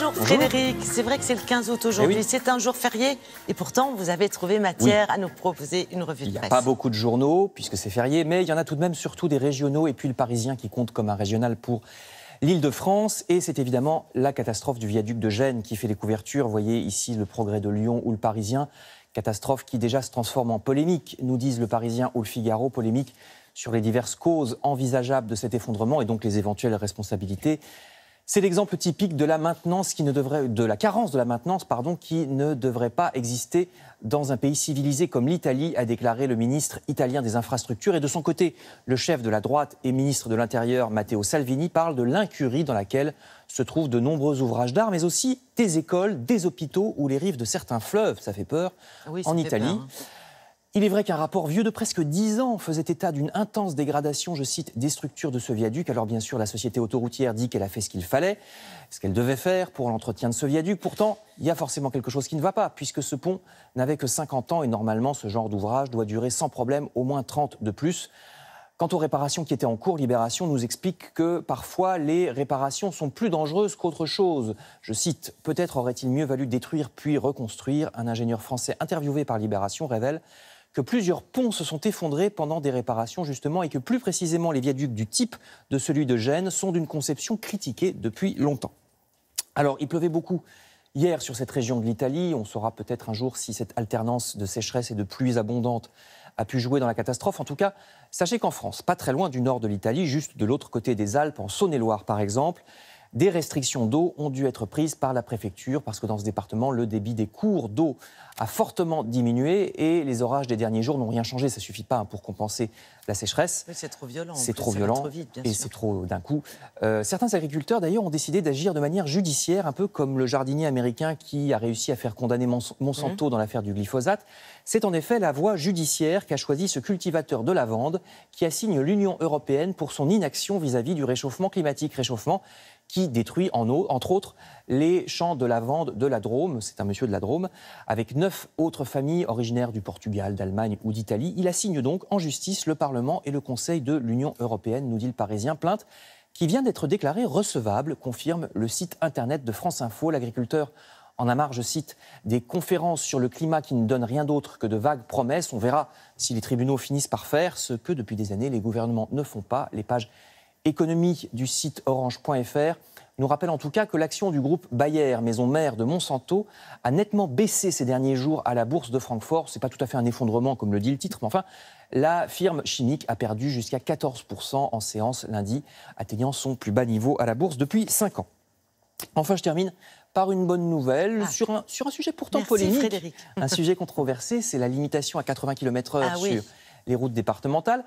Bonjour, Frédéric, c'est vrai que c'est le 15 août aujourd'hui, eh c'est un jour férié et pourtant vous avez trouvé matière à nous proposer une revue de presse. Il n'y a pas beaucoup de journaux puisque c'est férié, mais il y en a tout de même surtout des régionaux et puis le Parisien qui compte comme un régional pour l'île de France. Et c'est évidemment la catastrophe du viaduc de Gênes qui fait les couvertures. Vous voyez ici le progrès de Lyon ou le Parisien. Catastrophe qui déjà se transforme en polémique, nous disent le Parisien ou le Figaro. Polémique sur les diverses causes envisageables de cet effondrement et donc les éventuelles responsabilités. C'est l'exemple typique de la maintenance qui ne devrait, de la carence de la maintenance, pardon, qui ne devrait pas exister dans un pays civilisé comme l'Italie, a déclaré le ministre italien des Infrastructures. Et de son côté, le chef de la droite et ministre de l'Intérieur, Matteo Salvini, parle de l'incurie dans laquelle se trouvent de nombreux ouvrages d'art, mais aussi des écoles, des hôpitaux ou les rives de certains fleuves. Ça fait peur en Italie. Hein. Il est vrai qu'un rapport vieux de presque 10 ans faisait état d'une intense dégradation, je cite, des structures de ce viaduc. Alors bien sûr, la société autoroutière dit qu'elle a fait ce qu'il fallait, ce qu'elle devait faire pour l'entretien de ce viaduc. Pourtant, il y a forcément quelque chose qui ne va pas, puisque ce pont n'avait que 50 ans et normalement, ce genre d'ouvrage doit durer sans problème au moins 30 de plus. Quant aux réparations qui étaient en cours, Libération nous explique que parfois les réparations sont plus dangereuses qu'autre chose. Je cite Peut-être aurait-il mieux valu détruire puis reconstruire. Un ingénieur français interviewé par Libération révèle que plusieurs ponts se sont effondrés pendant des réparations justement et que plus précisément les viaducs du type de celui de Gênes sont d'une conception critiquée depuis longtemps. Alors il pleuvait beaucoup hier sur cette région de l'Italie, on saura peut-être un jour si cette alternance de sécheresse et de pluies abondantes a pu jouer dans la catastrophe. En tout cas, sachez qu'en France, pas très loin du nord de l'Italie, juste de l'autre côté des Alpes, en Saône-et-Loire par exemple, des restrictions d'eau ont dû être prises par la préfecture parce que dans ce département, le débit des cours d'eau a fortement diminué et les orages des derniers jours n'ont rien changé. Ça suffit pas hein, pour compenser la sécheresse. c'est trop violent. C'est trop violent et c'est trop d'un coup. Euh, certains agriculteurs d'ailleurs ont décidé d'agir de manière judiciaire, un peu comme le jardinier américain qui a réussi à faire condamner Monsanto mmh. dans l'affaire du glyphosate. C'est en effet la voie judiciaire qu'a choisi ce cultivateur de lavande qui assigne l'Union européenne pour son inaction vis-à-vis -vis du réchauffement climatique. Réchauffement qui détruit en eau, entre autres les champs de lavande de la Drôme. C'est un monsieur de la Drôme, avec neuf autres familles originaires du Portugal, d'Allemagne ou d'Italie. Il assigne donc en justice le Parlement et le Conseil de l'Union européenne, nous dit le Parisien. Plainte qui vient d'être déclarée recevable, confirme le site internet de France Info. L'agriculteur en a marre, je cite, des conférences sur le climat qui ne donnent rien d'autre que de vagues promesses. On verra si les tribunaux finissent par faire ce que depuis des années les gouvernements ne font pas. Les pages économie du site orange.fr nous rappelle en tout cas que l'action du groupe Bayer, maison mère de Monsanto, a nettement baissé ces derniers jours à la bourse de Francfort. Ce n'est pas tout à fait un effondrement comme le dit le titre, mais enfin, la firme chimique a perdu jusqu'à 14% en séance lundi, atteignant son plus bas niveau à la bourse depuis 5 ans. Enfin, je termine par une bonne nouvelle ah. sur, un, sur un sujet pourtant polémique. un sujet controversé, c'est la limitation à 80 km/h ah sur les routes départementales.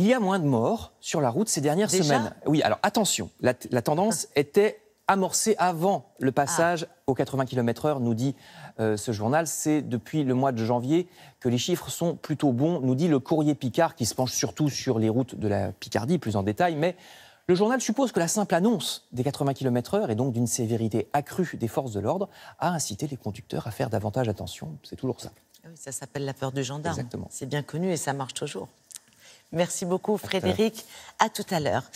Il y a moins de morts sur la route ces dernières semaines. Oui, alors attention, la, tendance ah. était amorcée avant le ah. passage aux 80 km/h, nous dit euh, ce journal. C'est depuis le mois de janvier que les chiffres sont plutôt bons, nous dit le courrier Picard, qui se penche surtout sur les routes de la Picardie, plus en détail. Mais le journal suppose que la simple annonce des 80 km/h et donc d'une sévérité accrue des forces de l'ordre a incité les conducteurs à faire davantage attention. C'est toujours ça. Ah oui, ça s'appelle la peur du gendarme. Exactement. C'est bien connu et ça marche toujours. Merci beaucoup Frédéric. À tout à l'heure.